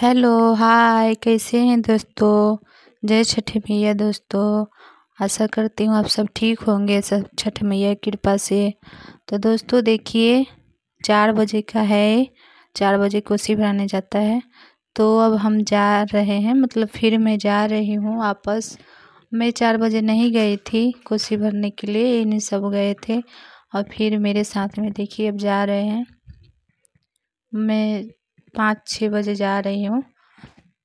hello hi कैसे हैं दोस्तों जय छठ मैया दोस्तों आशा करती हूँ आप सब ठीक होंगे सब छठ मैया कृपा से तो दोस्तों देखिए चार बजे का है चार बजे कोसी बनाने जाता है तो अब हम जा रहे हैं मतलब फिर मैं जा रही हूँ आपस मैं चार बजे नहीं गई थी कोसी भरने के लिए इन्हीं सब गए थे और फिर मेरे साथ में देखिए अब जा रहे हैं मैं पाँच छः बजे जा रही हूँ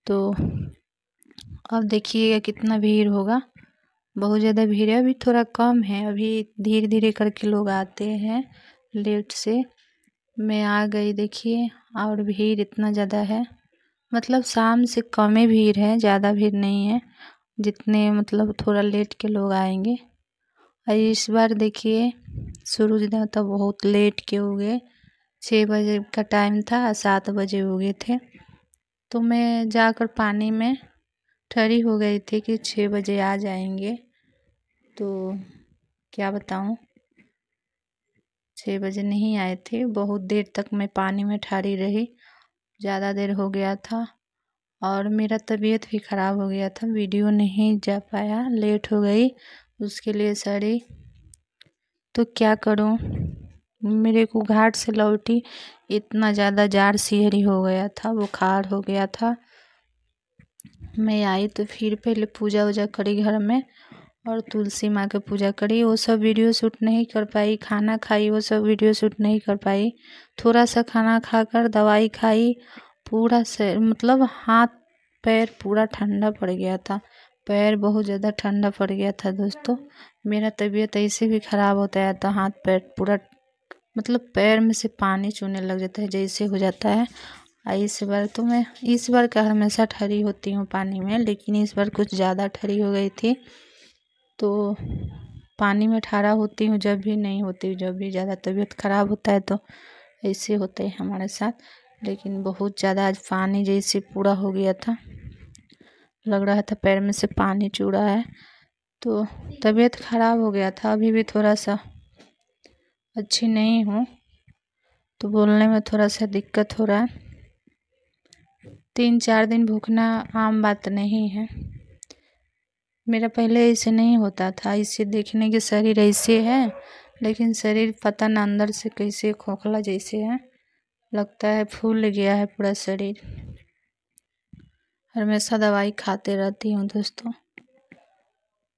तो अब देखिएगा कितना भीड़ होगा बहुत ज़्यादा भीड़ है अभी थोड़ा कम है अभी धीरे धीरे करके लोग आते हैं लेट से मैं आ गई देखिए और भीड़ इतना ज़्यादा है मतलब शाम से कम ही भीड़ है ज़्यादा भीड़ नहीं है जितने मतलब थोड़ा लेट के लोग आएंगे और इस बार देखिए शुरू जितना तो बहुत लेट के हो गए छः बजे का टाइम था सात बजे हो गए थे तो मैं जाकर पानी में ठहरी हो गई थी कि छः बजे आ जाएंगे तो क्या बताऊं छः बजे नहीं आए थे बहुत देर तक मैं पानी में ठहरी रही ज़्यादा देर हो गया था और मेरा तबीयत भी ख़राब हो गया था वीडियो नहीं जा पाया लेट हो गई उसके लिए सॉरी तो क्या करूं मेरे को घाट से लौटी इतना ज़्यादा जार सीहरी हो गया था बुखार हो गया था मैं आई तो फिर पहले पूजा वूजा करी घर में और तुलसी माँ के पूजा करी वो सब वीडियो शूट नहीं कर पाई खाना खाई वो सब वीडियो शूट नहीं कर पाई थोड़ा सा खाना खाकर दवाई खाई पूरा से मतलब हाथ पैर पूरा ठंडा पड़ गया था पैर बहुत ज़्यादा ठंडा पड़ गया था दोस्तों मेरा तबीयत ऐसे भी ख़राब होता है तो हाथ पैर पूरा मतलब पैर में से पानी चूने लग जाता है जैसे हो जाता है इस बार तो मैं इस बार का हमेशा ठरी होती हूँ पानी में लेकिन इस बार कुछ ज़्यादा ठरी हो गई थी तो पानी में ठहरा होती हूँ जब भी नहीं होती हूँ जब भी ज़्यादा तबीयत ख़राब होता है तो ऐसे होता है हमारे साथ लेकिन बहुत ज़्यादा आज पानी जैसे पूरा हो गया था लग रहा था पैर में से पानी चूड़ा है तो तबीयत ख़राब हो गया था अभी भी थोड़ा सा अच्छी नहीं हूँ तो बोलने में थोड़ा सा दिक्कत हो रहा है तीन चार दिन भूखना आम बात नहीं है मेरा पहले ऐसे नहीं होता था इसे देखने के शरीर ऐसे है लेकिन शरीर पता ना अंदर से कैसे खोखला जैसे है लगता है फूल गया है पूरा शरीर हमेशा दवाई खाते रहती हूँ दोस्तों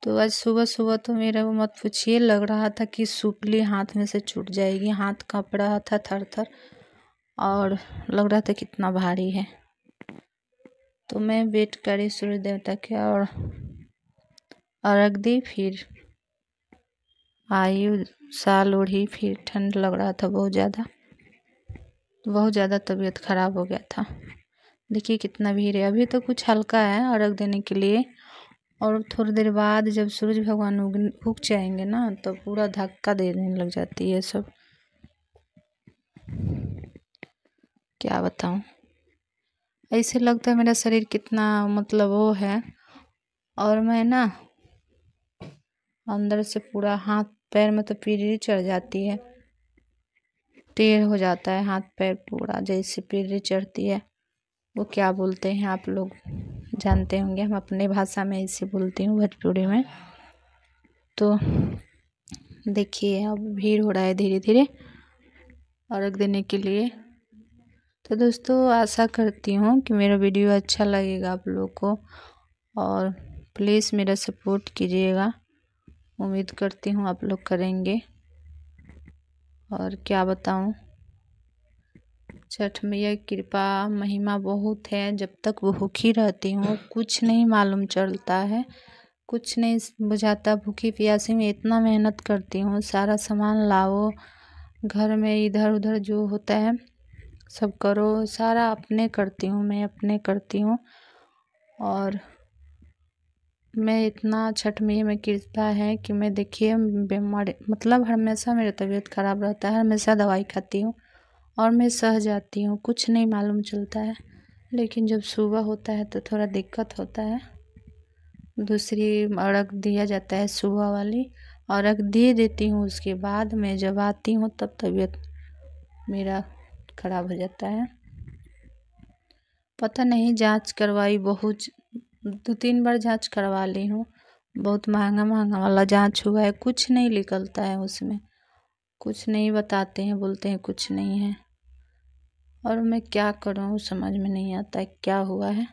तो आज सुबह सुबह तो मेरा मत पूछिए लग रहा था कि सुपली हाथ में से छूट जाएगी हाथ काँप रहा था थर थर और लग रहा था कितना भारी है तो मैं वेट करी सूर्य देवता के और अर्घ दी फिर आयु साल ओढ़ी फिर ठंड लग रहा था बहुत ज़्यादा बहुत ज़्यादा तबीयत ख़राब हो गया था देखिए कितना भीड़ है अभी तो कुछ हल्का है अर्घ देने के लिए और थोड़ी देर बाद जब सूरज भगवान उग उग जाएंगे ना तो पूरा धक्का देने लग जाती है सब क्या बताऊँ ऐसे लगता है मेरा शरीर कितना मतलब वो है और मैं ना अंदर से पूरा हाथ पैर में तो पीढ़ी चढ़ जाती है टेढ़ हो जाता है हाथ पैर पूरा जैसे पीढ़ी चढ़ती है वो क्या बोलते हैं आप लोग जानते होंगे हम अपने भाषा में इसे बोलती हूँ भोजपुरी में तो देखिए अब भीड़ हो रहा है धीरे धीरे अर्घ देने के लिए तो दोस्तों आशा करती हूँ कि मेरा वीडियो अच्छा लगेगा आप लोग को और प्लीज़ मेरा सपोर्ट कीजिएगा उम्मीद करती हूँ आप लोग करेंगे और क्या बताऊँ छठ मैया कृपा महिमा बहुत है जब तक भूखी रहती हूँ कुछ नहीं मालूम चलता है कुछ नहीं बुझाता भूखी प्यासी में इतना मेहनत करती हूँ सारा सामान लाओ घर में इधर उधर जो होता है सब करो सारा अपने करती हूँ मैं अपने करती हूँ और मैं इतना छठ मैया में कृपा है कि मैं देखिए बीमार मतलब हमेशा मेरी तबीयत ख़राब रहता है हमेशा दवाई खाती हूँ और मैं सह जाती हूँ कुछ नहीं मालूम चलता है लेकिन जब सुबह होता है तो थोड़ा दिक्कत होता है दूसरी अर्घ दिया जाता है सुबह वाली अर्घ दे देती हूँ उसके बाद मैं जब आती हूँ तब तबीयत मेरा ख़राब हो जाता है पता नहीं जांच करवाई बहुत दो तीन बार जांच करवा ली हूँ बहुत महंगा महंगा वाला जांच हुआ है कुछ नहीं निकलता है उसमें कुछ नहीं बताते हैं बोलते हैं कुछ नहीं है और मैं क्या करूँ समझ में नहीं आता क्या हुआ है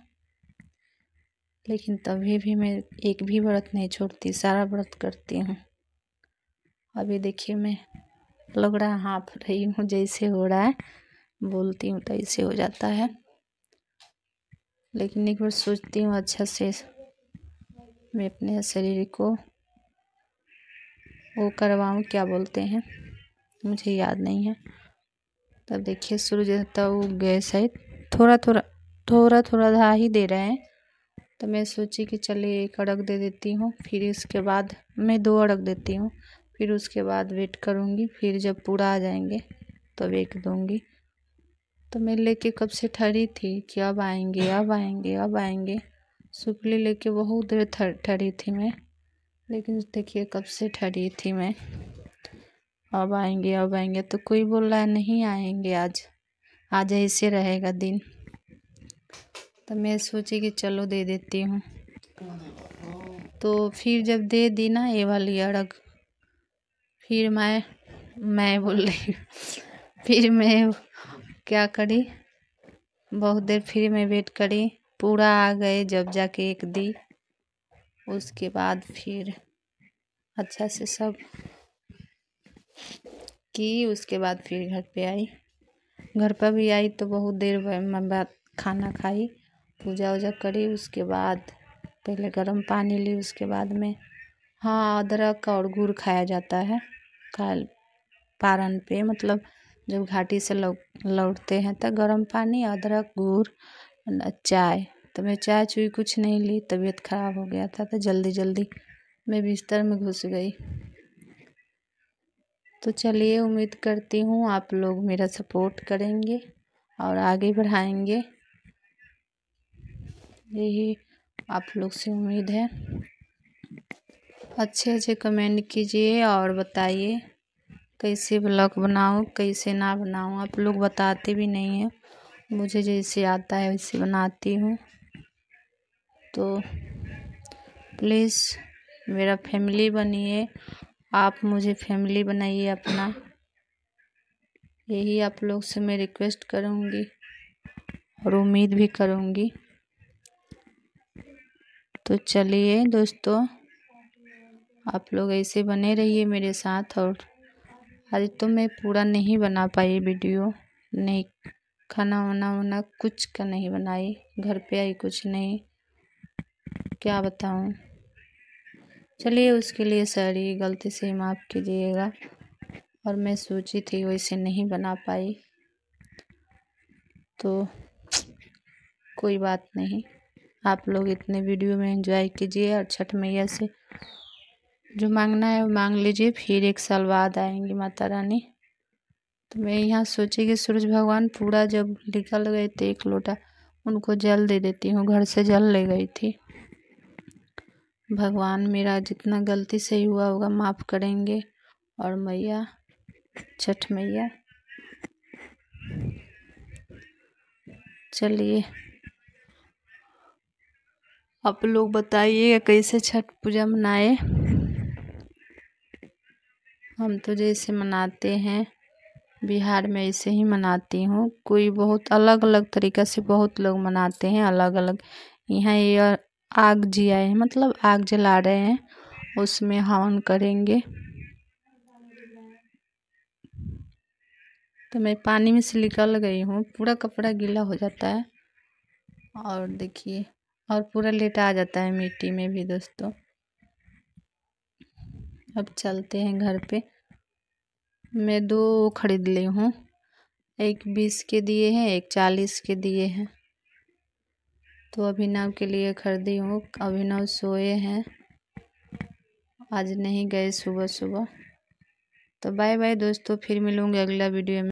लेकिन तभी भी मैं एक भी व्रत नहीं छोड़ती सारा व्रत करती हूँ अभी देखिए मैं लग रहा हाँफ रही हूँ जैसे हो रहा है बोलती हूँ तैसे हो जाता है लेकिन एक बार सोचती हूँ अच्छा से मैं अपने शरीर को वो करवाऊँ क्या बोलते हैं मुझे याद नहीं है तब देखिए सूर्य देवता वो गए शायद थोड़ा थोड़ा थोड़ा थोड़ा धा ही दे रहे हैं तो मैं सोची कि चलिए एक अड़क दे देती हूँ फिर इसके बाद मैं दो अड़क देती हूँ फिर उसके बाद वेट करूँगी फिर जब पूरा आ जाएंगे तब तो एक दूँगी तो मैं लेके कब से ठहरी थी कि अब आएंगे अब आएंगे अब आएंगे सुपली लेके बहुत देर ठहरी थी मैं लेकिन देखिए कब से ठहरी थी मैं अब आएंगे अब आएंगे तो कोई बोल रहा है नहीं आएंगे आज आज ऐसे रहेगा दिन तो मैं सोची कि चलो दे देती हूँ तो फिर जब दे दी ना ये वाली अड़ग फिर मैं मैं बोल रही फिर मैं क्या करी बहुत देर फिर मैं वेट करी पूरा आ गए जब जाके एक दी उसके बाद फिर अच्छा से सब की उसके बाद फिर घर पे आई घर पर भी आई तो बहुत देर बाद खाना खाई पूजा उजा करी उसके बाद पहले गर्म पानी ली उसके बाद में हाँ अदरक और गुड़ खाया जाता है काल पारण पे मतलब जब घाटी से लौ लौटते हैं तो गर्म पानी अदरक गुड़ चाय तो मैं चाय चुई कुछ नहीं ली तबीयत खराब हो गया था तो जल्दी जल्दी मैं बिस्तर में घुस गई तो चलिए उम्मीद करती हूँ आप लोग मेरा सपोर्ट करेंगे और आगे बढ़ाएंगे यही आप लोग से उम्मीद है अच्छे अच्छे कमेंट कीजिए और बताइए कैसे ब्लॉग बनाऊँ कैसे ना बनाऊँ आप लोग बताते भी नहीं हैं मुझे जैसे आता है वैसे बनाती हूँ तो प्लीज़ मेरा फैमिली बनिए आप मुझे फैमिली बनाइए अपना यही आप लोग से मैं रिक्वेस्ट करूँगी और उम्मीद भी करूँगी तो चलिए दोस्तों आप लोग ऐसे बने रहिए मेरे साथ और आज तो मैं पूरा नहीं बना पाई वीडियो नहीं खाना वाना वाना कुछ का नहीं बनाई घर पे आई कुछ नहीं क्या बताऊँ चलिए उसके लिए सारी गलती से माफ़ कीजिएगा और मैं सोची थी वैसे नहीं बना पाई तो कोई बात नहीं आप लोग इतने वीडियो में एंजॉय कीजिए और छठ मैया से जो मांगना है वो मांग लीजिए फिर एक साल बाद आएंगी माता रानी तो मैं यहाँ सोची कि सूरज भगवान पूरा जब निकल गए थे एक लोटा उनको जल दे देती हूँ घर से जल ले गई थी भगवान मेरा जितना गलती सही हुआ होगा माफ़ करेंगे और मैया छठ मैया चलिए आप लोग बताइए कैसे छठ पूजा मनाए हम तो जैसे मनाते हैं बिहार में ऐसे ही मनाती हूँ कोई बहुत अलग अलग तरीक़ा से बहुत लोग मनाते हैं अलग अलग यहाँ ये आग जिया है मतलब आग जला रहे हैं उसमें हवन करेंगे तो मैं पानी में से निकल गई हूँ पूरा कपड़ा गीला हो जाता है और देखिए और पूरा लेटा आ जाता है मिट्टी में भी दोस्तों अब चलते हैं घर पे मैं दो खरीद ली हूँ एक बीस के दिए हैं एक चालीस के दिए हैं तो अभिनव के लिए खरीदी हूँ अभिनव सोए हैं आज नहीं गए सुबह सुबह तो बाय बाय दोस्तों फिर मिलूँगी अगला वीडियो में